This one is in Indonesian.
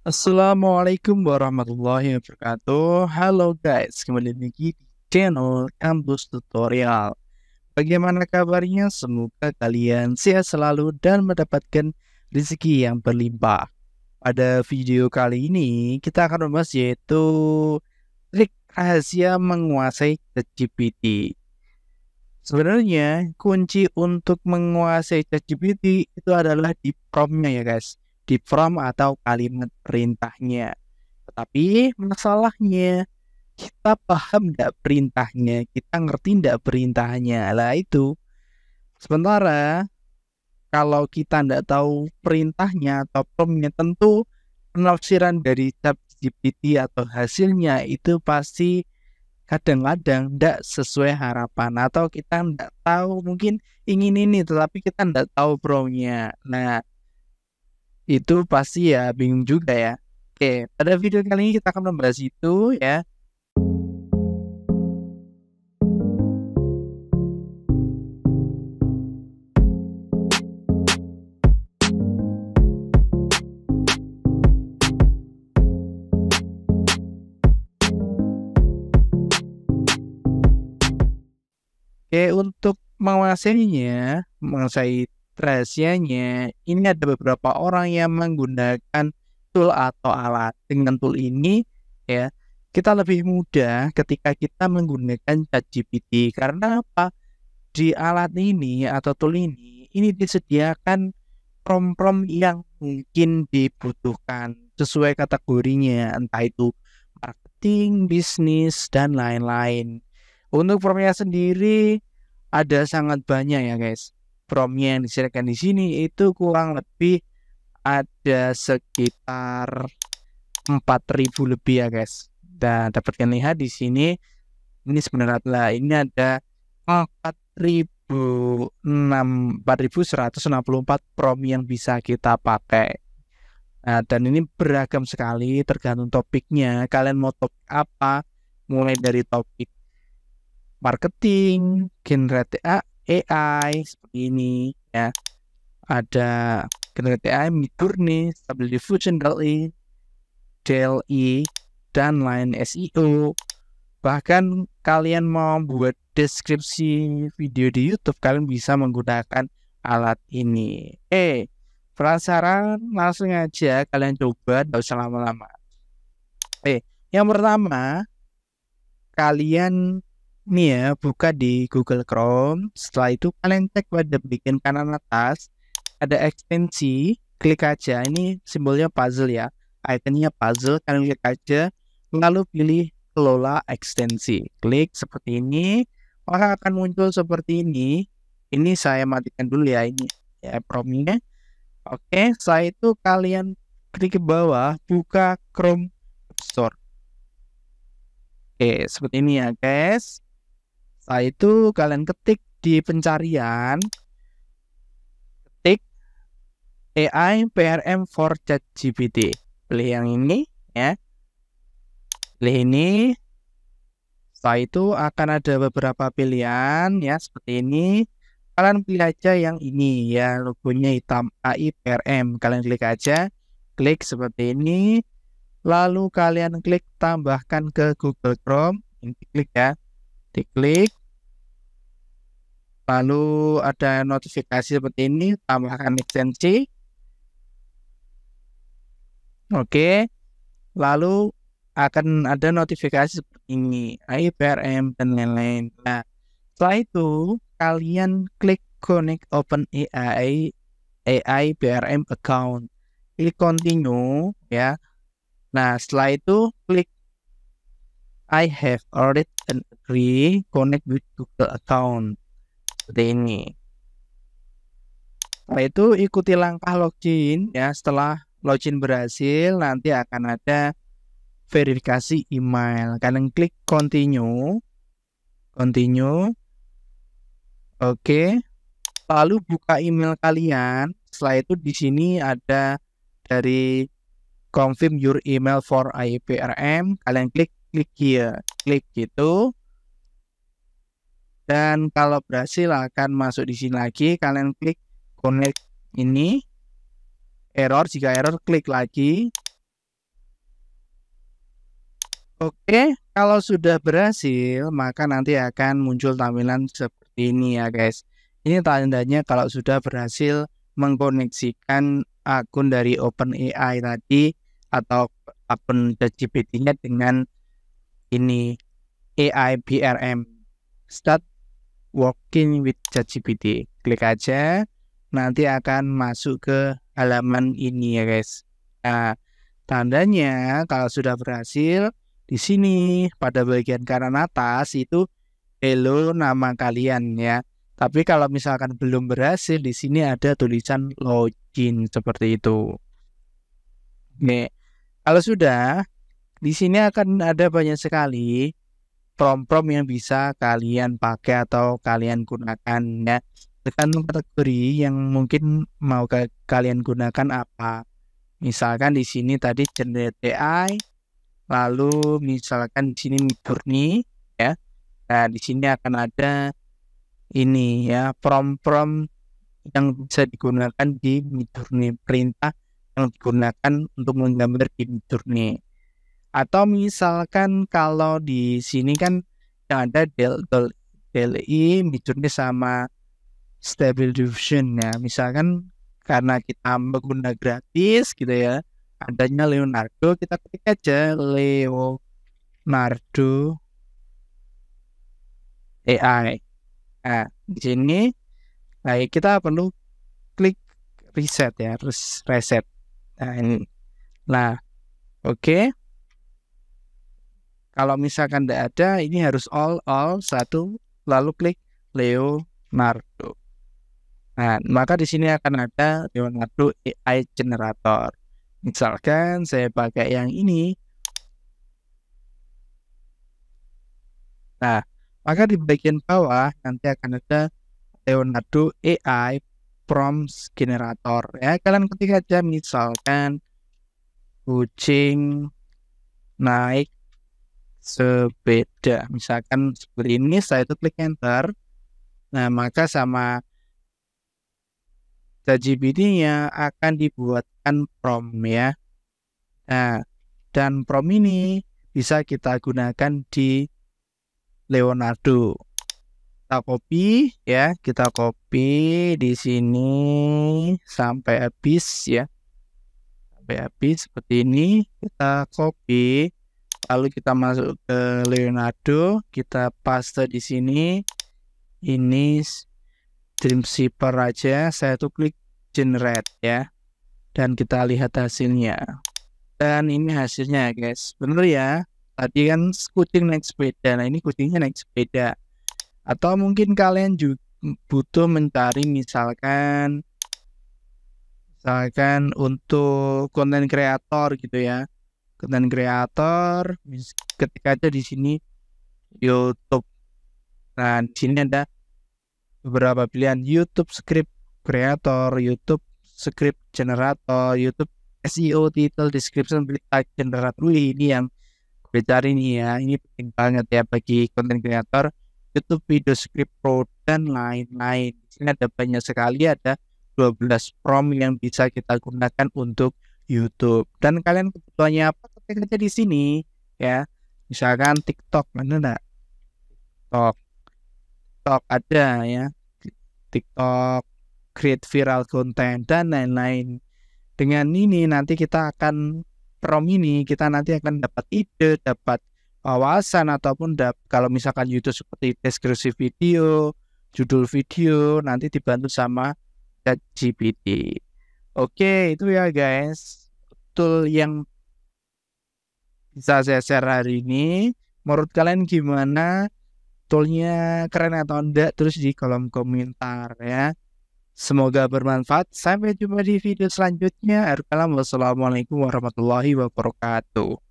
Assalamualaikum warahmatullahi wabarakatuh Halo guys, kembali lagi di channel Kampus Tutorial Bagaimana kabarnya? Semoga kalian sehat selalu dan mendapatkan rezeki yang berlimpah Pada video kali ini, kita akan membahas yaitu Trik rahasia menguasai ChatGPT Sebenarnya kunci untuk menguasai ChatGPT itu adalah di promptnya ya guys di from atau kalimat perintahnya. Tetapi masalahnya kita paham tidak perintahnya, kita ngerti tidak perintahnya. Lah itu. Sementara kalau kita tidak tahu perintahnya atau promnya tentu penafsiran dari chat GPT atau hasilnya itu pasti kadang-kadang tidak sesuai harapan atau kita tidak tahu mungkin ingin ini tetapi kita tidak tahu promnya. Nah itu pasti ya bingung juga ya. Oke, pada video kali ini kita akan membahas itu ya. Oke, untuk menguasainya, menguasai Rahasianya, ini ada beberapa orang yang menggunakan tool atau alat. Dengan tool ini, ya, kita lebih mudah ketika kita menggunakan Chat GPT. karena apa? Di alat ini atau tool ini, ini disediakan prom-prom yang mungkin dibutuhkan sesuai kategorinya, entah itu marketing, bisnis, dan lain-lain. Untuk promnya sendiri ada sangat banyak ya guys promnya yang disediakan di sini itu kurang lebih ada sekitar 4000 lebih ya guys. Dan dapat kalian lihat di sini ini sebenarnya adalah ini ada 4000 4164 prom yang bisa kita pakai. Nah, dan ini beragam sekali tergantung topiknya. Kalian mau topik apa? Mulai dari topik marketing, generate AI, AI seperti ini ya ada generate AI, Midjourney, Stable Diffusion, DALL-E, dan lain SEO. Bahkan kalian mau buat deskripsi video di YouTube kalian bisa menggunakan alat ini. Eh, penasaran langsung aja kalian coba, tidak usah lama-lama. Eh, yang pertama kalian Nih ya, buka di Google Chrome. Setelah itu kalian cek pada bagian kanan atas ada ekstensi, klik aja. Ini simbolnya puzzle ya. Ikonnya puzzle, kalian klik aja. Lalu pilih kelola ekstensi. Klik seperti ini, maka akan muncul seperti ini. Ini saya matikan dulu ya ini ya promnya. Oke, setelah itu kalian klik ke bawah, buka Chrome Store. Oke, seperti ini ya guys. Setelah itu kalian ketik di pencarian ketik AI PRM for ChatGPT. Pilih yang ini ya. Pilih ini. Setelah itu akan ada beberapa pilihan ya seperti ini. Kalian pilih aja yang ini ya logonya hitam AI PRM. Kalian klik aja. Klik seperti ini. Lalu kalian klik tambahkan ke Google Chrome. Ini klik ya. Diklik. Lalu ada notifikasi seperti ini, tambahkan ekstensi. Oke. Lalu akan ada notifikasi seperti ini, IPRM dan lain-lain. Nah, setelah itu kalian klik connect open AI AI BRM account. Klik continue ya. Nah, setelah itu klik I have already agree connect with Google account seperti ini. Setelah itu ikuti langkah login ya. Setelah login berhasil nanti akan ada verifikasi email. Kalian klik continue. Continue. Oke. Lalu buka email kalian. Setelah itu di sini ada dari confirm your email for IPRM. Kalian klik klik here, klik gitu. Dan kalau berhasil akan masuk di sini lagi, kalian klik connect ini. Error, jika error klik lagi. Oke, kalau sudah berhasil, maka nanti akan muncul tampilan seperti ini ya guys. Ini tandanya kalau sudah berhasil mengkoneksikan akun dari OpenAI tadi atau akun ChatGPT-nya dengan ini AI BRM. Start Working with ChatGPT. Klik aja, nanti akan masuk ke halaman ini ya guys. Nah, tandanya kalau sudah berhasil, di sini pada bagian kanan atas itu hello nama kalian ya. Tapi kalau misalkan belum berhasil, di sini ada tulisan login seperti itu. Nih, kalau sudah, di sini akan ada banyak sekali prom-prom yang bisa kalian pakai atau kalian gunakan ya tergantung kategori yang mungkin mau ke kalian gunakan apa misalkan di sini tadi generate AI lalu misalkan di sini Midjourney ya nah di sini akan ada ini ya prom-prom yang bisa digunakan di Midjourney perintah yang digunakan untuk menggambar di Midjourney atau misalkan kalau di sini kan yang ada del, del, DLI bijurnya sama stable diffusion ya. Misalkan karena kita ah, menggunakan gratis gitu ya. Adanya Leonardo kita klik aja Leonardo AI. Nah, di sini nah, kita perlu klik reset ya, reset. Nah, ini. Nah, oke. Okay. Kalau misalkan tidak ada, ini harus all all satu lalu klik Leonardo. Nah, maka di sini akan ada Leonardo AI generator. Misalkan saya pakai yang ini. Nah, maka di bagian bawah nanti akan ada Leonardo AI prompts generator ya. Kalian ketik aja misalkan kucing naik sepeda misalkan seperti ini saya itu klik enter nah maka sama ChatGPT-nya akan dibuatkan prom ya nah dan prom ini bisa kita gunakan di Leonardo kita copy ya kita copy di sini sampai habis ya sampai habis seperti ini kita copy lalu kita masuk ke Leonardo kita paste di sini ini Dream Shipper aja saya tuh klik generate ya dan kita lihat hasilnya dan ini hasilnya guys bener ya tadi kan kucing naik sepeda nah ini kucingnya naik sepeda atau mungkin kalian juga butuh mencari misalkan misalkan untuk konten kreator gitu ya konten creator ketika aja di sini YouTube nah di sini ada beberapa pilihan YouTube script creator YouTube script generator YouTube SEO title description berita generator Wih, ini yang gue cari nih ya ini penting banget ya bagi konten kreator YouTube video script pro dan lain-lain di sini ada banyak sekali ada 12 prom yang bisa kita gunakan untuk YouTube dan kalian kebutuhannya apa kita kerja di sini ya misalkan TikTok mana enggak TikTok TikTok ada ya TikTok create viral content dan lain-lain dengan ini nanti kita akan prom ini kita nanti akan dapat ide dapat wawasan ataupun dap, kalau misalkan YouTube seperti deskripsi video judul video nanti dibantu sama GPT oke itu ya guys tool yang bisa saya share hari ini. Menurut kalian gimana? Toolnya keren atau enggak? Terus di kolom komentar ya. Semoga bermanfaat. Sampai jumpa di video selanjutnya. Wassalamualaikum warahmatullahi wabarakatuh.